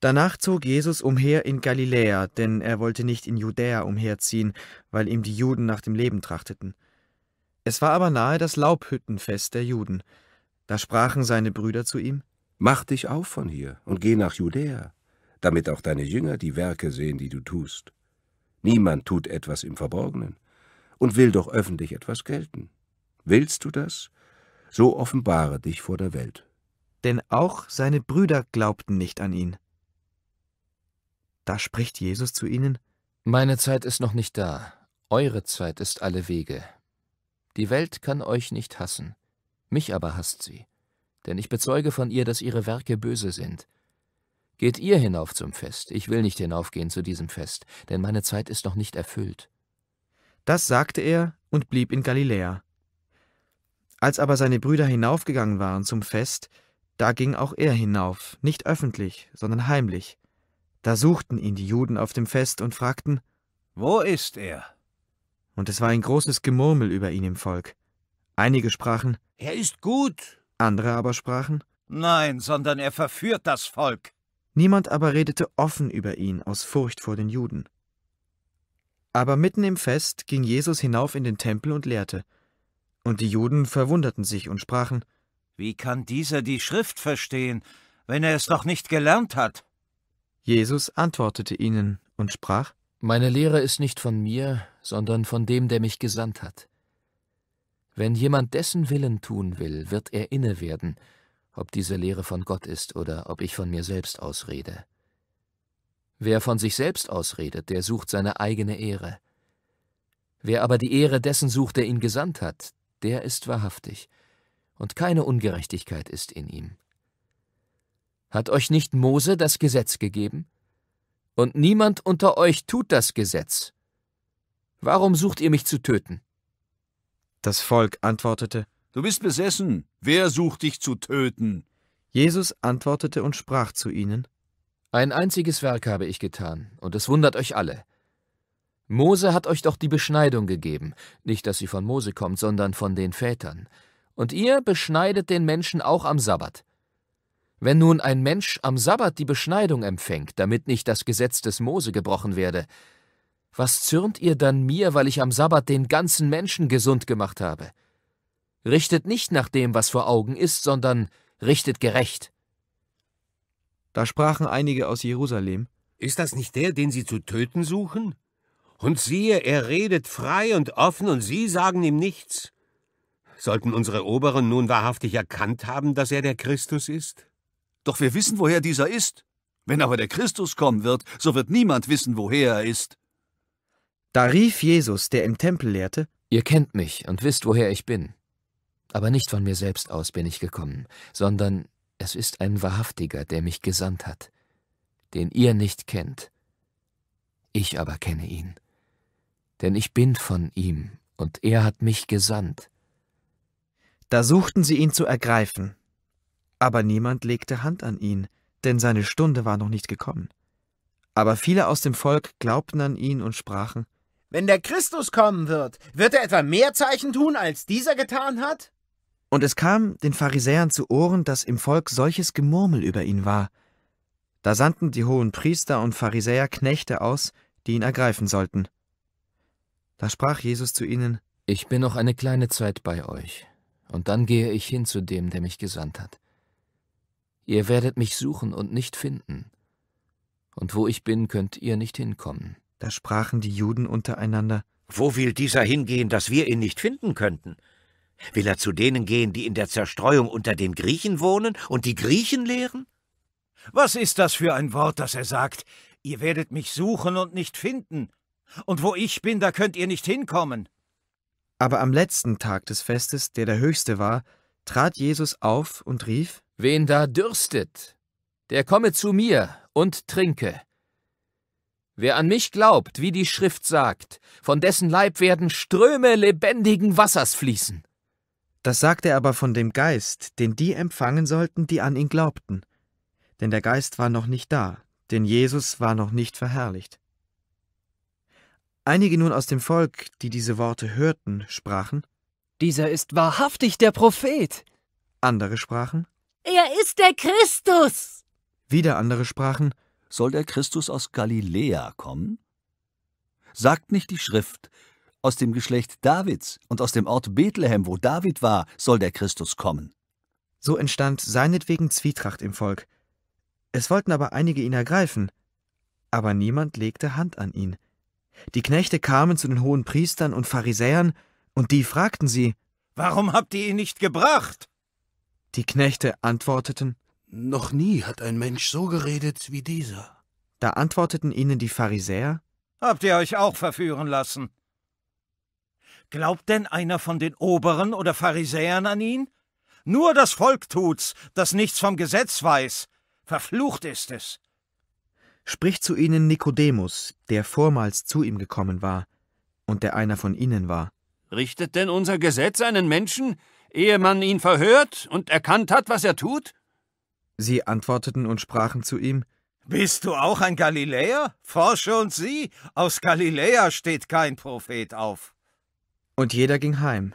Danach zog Jesus umher in Galiläa, denn er wollte nicht in Judäa umherziehen, weil ihm die Juden nach dem Leben trachteten. Es war aber nahe das Laubhüttenfest der Juden. Da sprachen seine Brüder zu ihm, Mach dich auf von hier und geh nach Judäa, damit auch deine Jünger die Werke sehen, die du tust. Niemand tut etwas im Verborgenen und will doch öffentlich etwas gelten. Willst du das? So offenbare dich vor der Welt. Denn auch seine Brüder glaubten nicht an ihn. Da spricht Jesus zu ihnen, Meine Zeit ist noch nicht da, eure Zeit ist alle Wege. Die Welt kann euch nicht hassen, mich aber hasst sie, denn ich bezeuge von ihr, dass ihre Werke böse sind. Geht ihr hinauf zum Fest, ich will nicht hinaufgehen zu diesem Fest, denn meine Zeit ist noch nicht erfüllt. Das sagte er und blieb in Galiläa. Als aber seine Brüder hinaufgegangen waren zum Fest, da ging auch er hinauf, nicht öffentlich, sondern heimlich. Da suchten ihn die Juden auf dem Fest und fragten, Wo ist er? Und es war ein großes Gemurmel über ihn im Volk. Einige sprachen, Er ist gut. Andere aber sprachen, Nein, sondern er verführt das Volk. Niemand aber redete offen über ihn aus Furcht vor den Juden. Aber mitten im Fest ging Jesus hinauf in den Tempel und lehrte. Und die Juden verwunderten sich und sprachen, Wie kann dieser die Schrift verstehen, wenn er es doch nicht gelernt hat? Jesus antwortete ihnen und sprach, Meine Lehre ist nicht von mir, sondern von dem, der mich gesandt hat. Wenn jemand dessen Willen tun will, wird er inne werden, ob diese Lehre von Gott ist oder ob ich von mir selbst ausrede. Wer von sich selbst ausredet, der sucht seine eigene Ehre. Wer aber die Ehre dessen sucht, der ihn gesandt hat, der ist wahrhaftig, und keine Ungerechtigkeit ist in ihm. Hat euch nicht Mose das Gesetz gegeben? Und niemand unter euch tut das Gesetz. Warum sucht ihr mich zu töten? Das Volk antwortete, Du bist besessen, wer sucht dich zu töten? Jesus antwortete und sprach zu ihnen, Ein einziges Werk habe ich getan, und es wundert euch alle. Mose hat euch doch die Beschneidung gegeben, nicht dass sie von Mose kommt, sondern von den Vätern. Und ihr beschneidet den Menschen auch am Sabbat. Wenn nun ein Mensch am Sabbat die Beschneidung empfängt, damit nicht das Gesetz des Mose gebrochen werde, was zürnt ihr dann mir, weil ich am Sabbat den ganzen Menschen gesund gemacht habe? Richtet nicht nach dem, was vor Augen ist, sondern richtet gerecht. Da sprachen einige aus Jerusalem. Ist das nicht der, den sie zu töten suchen? Und siehe, er redet frei und offen, und sie sagen ihm nichts. Sollten unsere Oberen nun wahrhaftig erkannt haben, dass er der Christus ist? Doch wir wissen, woher dieser ist. Wenn aber der Christus kommen wird, so wird niemand wissen, woher er ist. Da rief Jesus, der im Tempel lehrte, Ihr kennt mich und wisst, woher ich bin. Aber nicht von mir selbst aus bin ich gekommen, sondern es ist ein Wahrhaftiger, der mich gesandt hat, den ihr nicht kennt. Ich aber kenne ihn, denn ich bin von ihm, und er hat mich gesandt. Da suchten sie ihn zu ergreifen, aber niemand legte Hand an ihn, denn seine Stunde war noch nicht gekommen. Aber viele aus dem Volk glaubten an ihn und sprachen, Wenn der Christus kommen wird, wird er etwa mehr Zeichen tun, als dieser getan hat? Und es kam den Pharisäern zu Ohren, dass im Volk solches Gemurmel über ihn war. Da sandten die hohen Priester und Pharisäer Knechte aus, die ihn ergreifen sollten. Da sprach Jesus zu ihnen, Ich bin noch eine kleine Zeit bei euch, und dann gehe ich hin zu dem, der mich gesandt hat. Ihr werdet mich suchen und nicht finden. Und wo ich bin, könnt ihr nicht hinkommen. Da sprachen die Juden untereinander, Wo will dieser hingehen, dass wir ihn nicht finden könnten? Will er zu denen gehen, die in der Zerstreuung unter den Griechen wohnen und die Griechen lehren? Was ist das für ein Wort, das er sagt? Ihr werdet mich suchen und nicht finden. Und wo ich bin, da könnt ihr nicht hinkommen. Aber am letzten Tag des Festes, der der höchste war, trat Jesus auf und rief, Wen da dürstet, der komme zu mir und trinke. Wer an mich glaubt, wie die Schrift sagt, von dessen Leib werden Ströme lebendigen Wassers fließen. Das sagte er aber von dem Geist, den die empfangen sollten, die an ihn glaubten. Denn der Geist war noch nicht da, denn Jesus war noch nicht verherrlicht. Einige nun aus dem Volk, die diese Worte hörten, sprachen, Dieser ist wahrhaftig der Prophet. Andere sprachen, er ist der Christus! Wieder andere sprachen, soll der Christus aus Galiläa kommen? Sagt nicht die Schrift, aus dem Geschlecht Davids und aus dem Ort Bethlehem, wo David war, soll der Christus kommen. So entstand seinetwegen Zwietracht im Volk. Es wollten aber einige ihn ergreifen, aber niemand legte Hand an ihn. Die Knechte kamen zu den hohen Priestern und Pharisäern, und die fragten sie: Warum habt ihr ihn nicht gebracht? Die Knechte antworteten, Noch nie hat ein Mensch so geredet wie dieser. Da antworteten ihnen die Pharisäer, Habt ihr euch auch verführen lassen? Glaubt denn einer von den Oberen oder Pharisäern an ihn? Nur das Volk tut's, das nichts vom Gesetz weiß. Verflucht ist es. Spricht zu ihnen Nikodemus, der vormals zu ihm gekommen war und der einer von ihnen war. Richtet denn unser Gesetz einen Menschen, ehe man ihn verhört und erkannt hat, was er tut? Sie antworteten und sprachen zu ihm, Bist du auch ein Galiläer? Forsche und sieh, aus Galiläa steht kein Prophet auf. Und jeder ging heim.